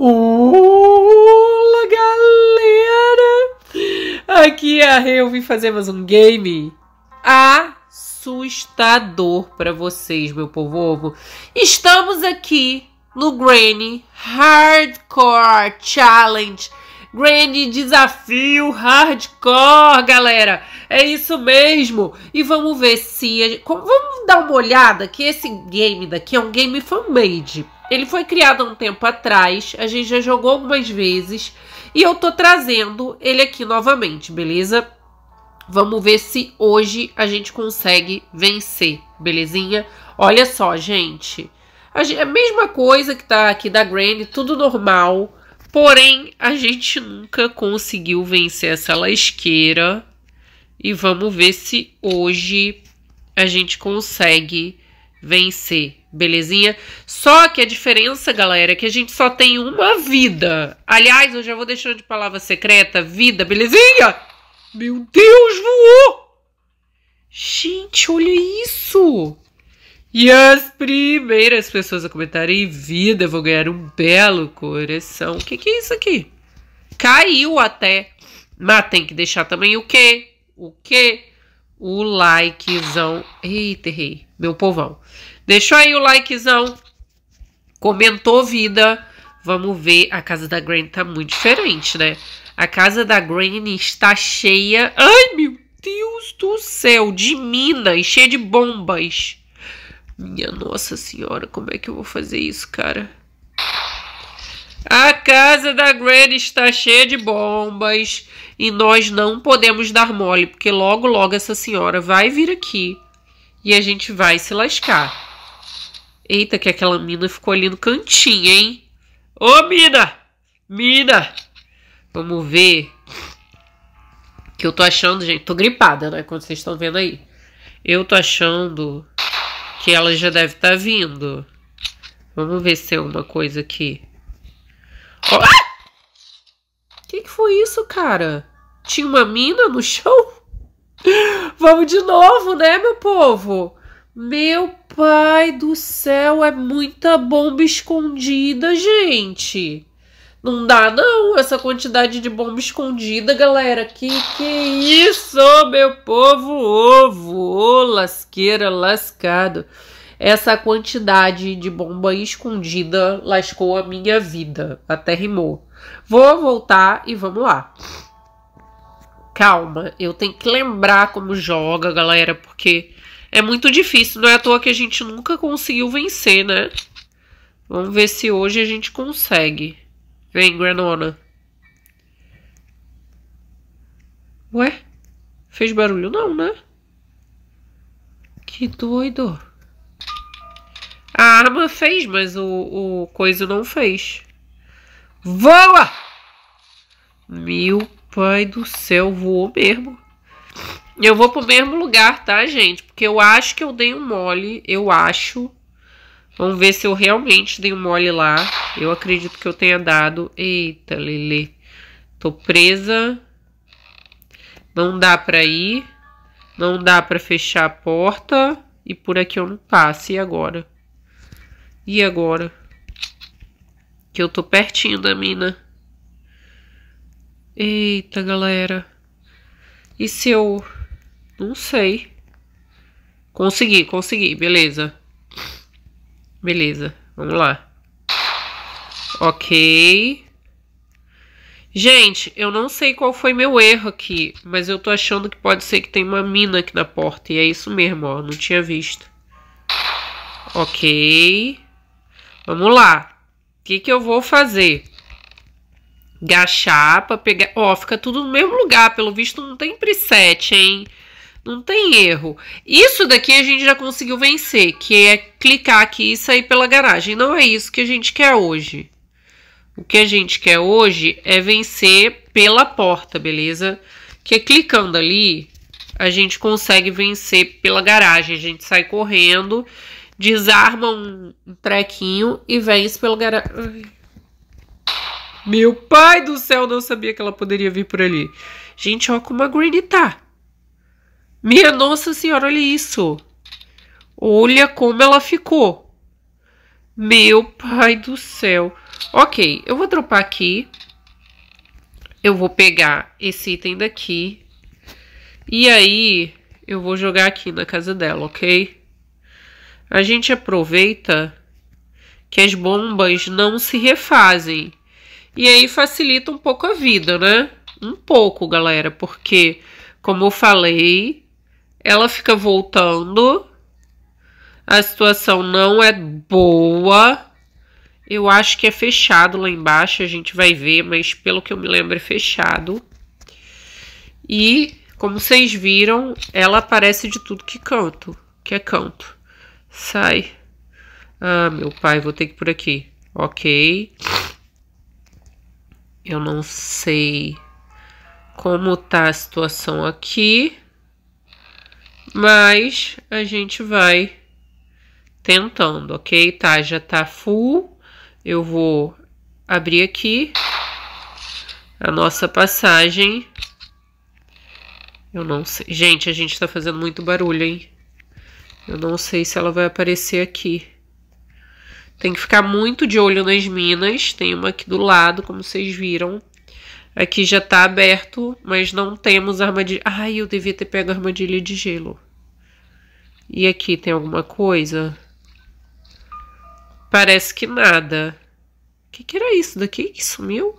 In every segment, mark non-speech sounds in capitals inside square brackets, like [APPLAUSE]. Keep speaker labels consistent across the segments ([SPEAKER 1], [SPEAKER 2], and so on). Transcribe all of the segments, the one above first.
[SPEAKER 1] Olá, galera! Aqui é a rei eu vim fazer mais um game assustador para vocês, meu povo Estamos aqui no Granny Hardcore Challenge. Granny Desafio Hardcore, galera! É isso mesmo! E vamos ver se... A... Vamos dar uma olhada que esse game daqui é um game made. Ele foi criado há um tempo atrás, a gente já jogou algumas vezes e eu tô trazendo ele aqui novamente, beleza? Vamos ver se hoje a gente consegue vencer, belezinha? Olha só, gente. A é mesma coisa que tá aqui da Granny, tudo normal. Porém, a gente nunca conseguiu vencer essa lasqueira. E vamos ver se hoje a gente consegue vencer. Belezinha? Só que a diferença, galera, é que a gente só tem uma vida. Aliás, eu já vou deixando de palavra secreta, vida, belezinha? Meu Deus, voou! Gente, olha isso! E as primeiras pessoas a comentarem vida vão ganhar um belo coração. O que, que é isso aqui? Caiu até. Mas tem que deixar também o quê? O quê? O likezão. Eita, errei. Meu povão. Deixou aí o likezão. Comentou vida. Vamos ver. A casa da Granny tá muito diferente, né? A casa da Granny está cheia. Ai, meu Deus do céu! De minas, cheia de bombas. Minha nossa senhora, como é que eu vou fazer isso, cara? A casa da Granny está cheia de bombas e nós não podemos dar mole, porque logo, logo essa senhora vai vir aqui e a gente vai se lascar. Eita, que aquela mina ficou ali no cantinho, hein? Ô, mina! Mina! Vamos ver. Que eu tô achando, gente. Tô gripada, né? Quando vocês estão vendo aí. Eu tô achando que ela já deve estar tá vindo. Vamos ver se é uma coisa aqui. O oh, ah! que, que foi isso, cara? Tinha uma mina no chão? [GASPS] Vamos de novo, né, meu povo? Meu Pai do céu, é muita bomba escondida, gente. Não dá, não, essa quantidade de bomba escondida, galera. Que que isso, meu povo ovo, ô oh, lasqueira, lascado. Essa quantidade de bomba escondida lascou a minha vida. Até rimou. Vou voltar e vamos lá. Calma, eu tenho que lembrar como joga, galera, porque é muito difícil, não é à toa que a gente nunca conseguiu vencer, né? Vamos ver se hoje a gente consegue. Vem, Granona. Ué? Fez barulho não, né? Que doido. A arma fez, mas o, o coisa não fez. Voa! Meu pai do céu, voou mesmo. Eu vou pro mesmo lugar, tá, gente? Porque eu acho que eu dei um mole, eu acho. Vamos ver se eu realmente dei um mole lá. Eu acredito que eu tenha dado. Eita, Lele. Tô presa. Não dá pra ir. Não dá pra fechar a porta. E por aqui eu não passo. E agora? E agora? Que eu tô pertinho da mina. Eita, galera. E se eu... Não sei. Consegui, consegui. Beleza. Beleza. Vamos lá. Ok. Gente, eu não sei qual foi meu erro aqui, mas eu tô achando que pode ser que tem uma mina aqui na porta. E é isso mesmo, ó. Não tinha visto. Ok. Vamos lá. O que, que eu vou fazer? Gachar pra pegar... Ó, oh, fica tudo no mesmo lugar. Pelo visto não tem preset, hein? Não tem erro. Isso daqui a gente já conseguiu vencer, que é clicar aqui e sair pela garagem. Não é isso que a gente quer hoje. O que a gente quer hoje é vencer pela porta, beleza? Que é clicando ali, a gente consegue vencer pela garagem. A gente sai correndo, desarma um trequinho e vence pela garagem. Meu pai do céu, não sabia que ela poderia vir por ali. Gente, olha como a Green tá. Minha Nossa Senhora, olha isso. Olha como ela ficou. Meu pai do céu. Ok, eu vou dropar aqui. Eu vou pegar esse item daqui. E aí, eu vou jogar aqui na casa dela, ok? A gente aproveita que as bombas não se refazem. E aí facilita um pouco a vida, né? Um pouco, galera, porque, como eu falei, ela fica voltando. A situação não é boa. Eu acho que é fechado lá embaixo, a gente vai ver, mas pelo que eu me lembro é fechado. E, como vocês viram, ela aparece de tudo que canto, que é canto. Sai. Ah, meu pai, vou ter que ir por aqui. Ok. Eu não sei como tá a situação aqui. Mas a gente vai tentando, ok? Tá, já tá full. Eu vou abrir aqui a nossa passagem. Eu não sei. Gente, a gente tá fazendo muito barulho, hein? Eu não sei se ela vai aparecer aqui. Tem que ficar muito de olho nas minas. Tem uma aqui do lado, como vocês viram. Aqui já tá aberto, mas não temos armadilha. Ai, eu devia ter pego a armadilha de gelo. E aqui tem alguma coisa? Parece que nada. O que, que era isso daqui que sumiu?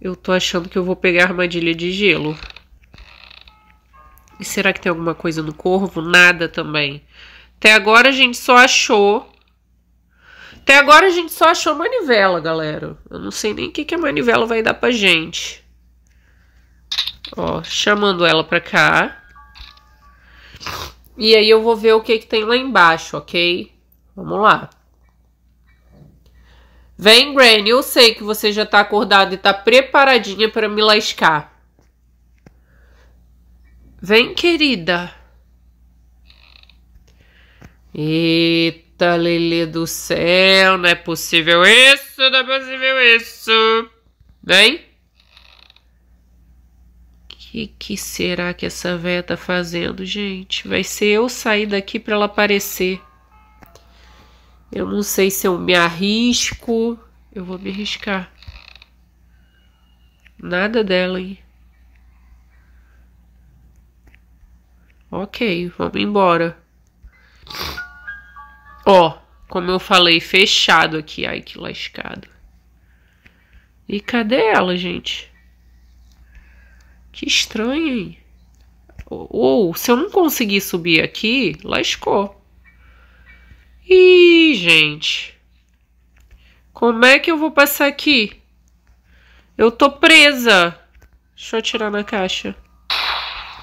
[SPEAKER 1] Eu tô achando que eu vou pegar a armadilha de gelo. E será que tem alguma coisa no corvo? Nada também. Até agora a gente só achou até agora a gente só achou manivela, galera. Eu não sei nem o que, que a manivela vai dar pra gente. Ó, chamando ela pra cá. E aí eu vou ver o que, que tem lá embaixo, ok? Vamos lá. Vem, Granny, eu sei que você já tá acordada e tá preparadinha para me lascar. Vem, querida. Eita. Eita, Lelê do céu, não é possível isso, não é possível isso. Vem. Que que será que essa véia tá fazendo, gente? Vai ser eu sair daqui para ela aparecer. Eu não sei se eu me arrisco. Eu vou me arriscar. Nada dela, hein? Ok, vamos embora. Ó, como eu falei, fechado aqui. Ai, que lascado. E cadê ela, gente? Que estranho, hein? Ou, oh, se eu não conseguir subir aqui, lascou. Ih, gente. Como é que eu vou passar aqui? Eu tô presa. Deixa eu atirar na caixa.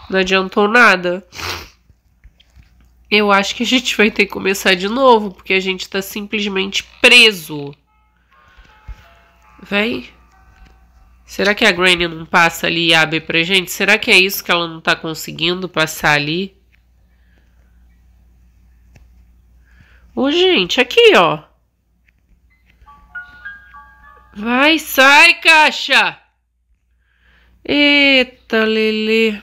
[SPEAKER 1] Não adiantou nada eu acho que a gente vai ter que começar de novo, porque a gente tá simplesmente preso. Véi. Será que a Granny não passa ali e abre pra gente? Será que é isso que ela não tá conseguindo passar ali? Ô, gente, aqui, ó. Vai, sai, caixa! Eita, Lele.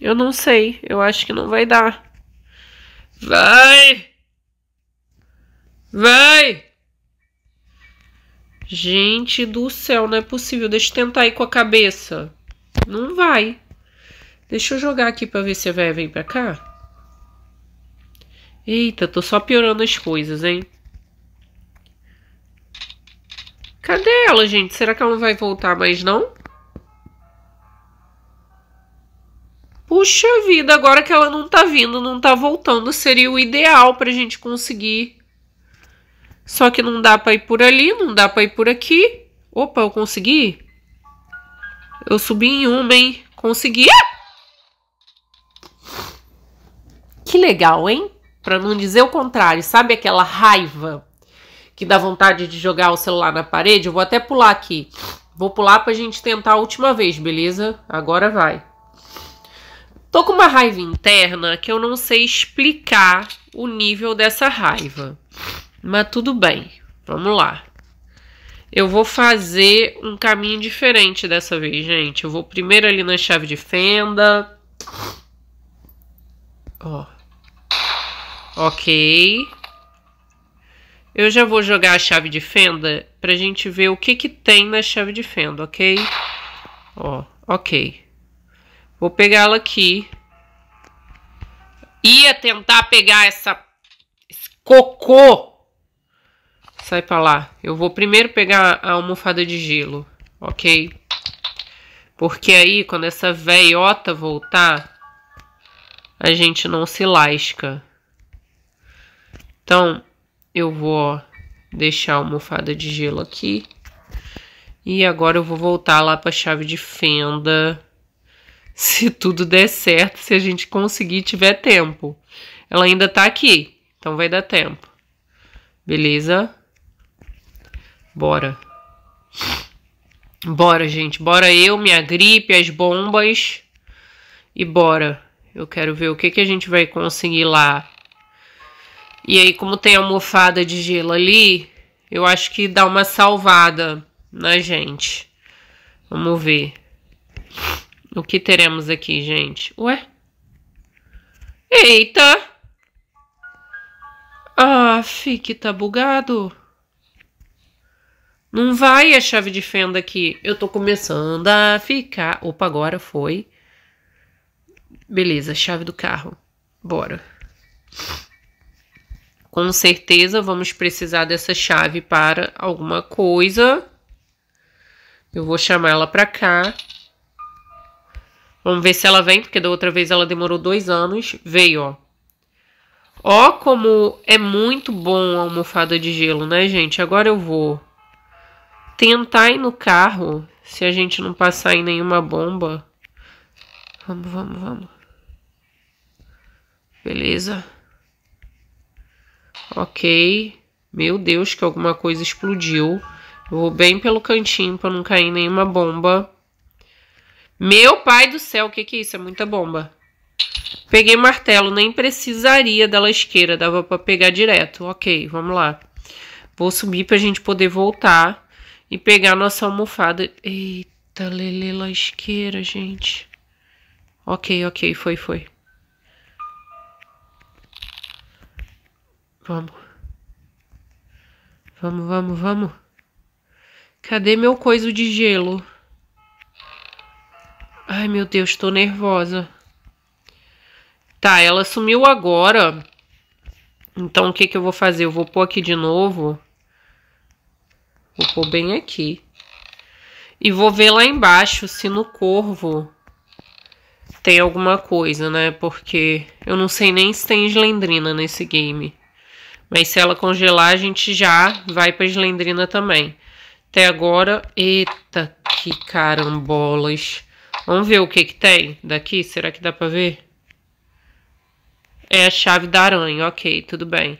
[SPEAKER 1] Eu não sei. Eu acho que não vai dar. Vai! Vai! Gente do céu, não é possível. Deixa eu tentar ir com a cabeça. Não vai. Deixa eu jogar aqui pra ver se a véia vem pra cá. Eita, tô só piorando as coisas, hein? Cadê ela, gente? Será que ela não vai voltar mais, não? Puxa vida, agora que ela não tá vindo, não tá voltando, seria o ideal pra gente conseguir. Só que não dá pra ir por ali, não dá pra ir por aqui. Opa, eu consegui? Eu subi em uma, hein? Consegui! Ah! Que legal, hein? Pra não dizer o contrário, sabe aquela raiva que dá vontade de jogar o celular na parede? Eu vou até pular aqui. Vou pular pra gente tentar a última vez, beleza? Agora vai. Tô com uma raiva interna que eu não sei explicar o nível dessa raiva. Mas tudo bem, vamos lá. Eu vou fazer um caminho diferente dessa vez, gente. Eu vou primeiro ali na chave de fenda. Ó. Ok. Eu já vou jogar a chave de fenda pra gente ver o que que tem na chave de fenda, ok? Ó, ok. Vou pegá-la aqui. Ia tentar pegar essa esse cocô. Sai pra lá. Eu vou primeiro pegar a almofada de gelo, ok? Porque aí, quando essa veiota voltar, a gente não se lasca. Então, eu vou deixar a almofada de gelo aqui. E agora eu vou voltar lá pra chave de fenda se tudo der certo, se a gente conseguir tiver tempo. Ela ainda tá aqui, então vai dar tempo. Beleza? Bora. Bora, gente. Bora eu, minha gripe, as bombas. E bora. Eu quero ver o que, que a gente vai conseguir lá. E aí, como tem almofada de gelo ali, eu acho que dá uma salvada na gente. Vamos ver. O que teremos aqui, gente? Ué? Eita! Ah, fique tá bugado. Não vai a chave de fenda aqui. Eu tô começando a ficar. Opa, agora foi. Beleza, chave do carro. Bora. Com certeza vamos precisar dessa chave para alguma coisa. Eu vou chamar ela para cá. Vamos ver se ela vem, porque da outra vez ela demorou dois anos. Veio, ó. Ó como é muito bom a almofada de gelo, né, gente? Agora eu vou tentar ir no carro, se a gente não passar em nenhuma bomba. Vamos, vamos, vamos. Beleza. Ok. Meu Deus, que alguma coisa explodiu. Eu vou bem pelo cantinho para não cair nenhuma bomba. Meu pai do céu, o que, que é isso? É muita bomba. Peguei martelo, nem precisaria da lasqueira, dava para pegar direto. Ok, vamos lá. Vou subir pra gente poder voltar e pegar nossa almofada. Eita, lele lasqueira, gente. Ok, ok, foi, foi. Vamos. Vamos, vamos, vamos. Cadê meu coiso de gelo? Ai, meu Deus, estou nervosa. Tá, ela sumiu agora. Então, o que que eu vou fazer? Eu vou pôr aqui de novo. Vou pôr bem aqui. E vou ver lá embaixo se no corvo tem alguma coisa, né? Porque eu não sei nem se tem eslendrina nesse game. Mas se ela congelar, a gente já vai pra eslendrina também. Até agora... Eita, que carambolas. Vamos ver o que que tem daqui. Será que dá pra ver? É a chave da aranha. Ok, tudo bem.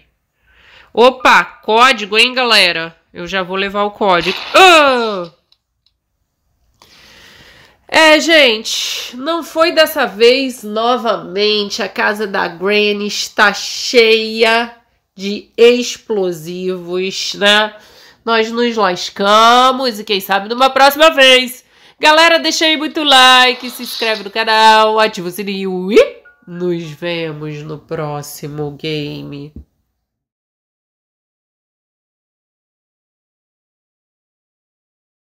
[SPEAKER 1] Opa, código, hein, galera? Eu já vou levar o código. Oh! É, gente, não foi dessa vez novamente. A casa da Granny está cheia de explosivos, né? Nós nos lascamos e quem sabe numa próxima vez. Galera, deixa aí muito like, se inscreve no canal, ativa o sininho e nos vemos no próximo game.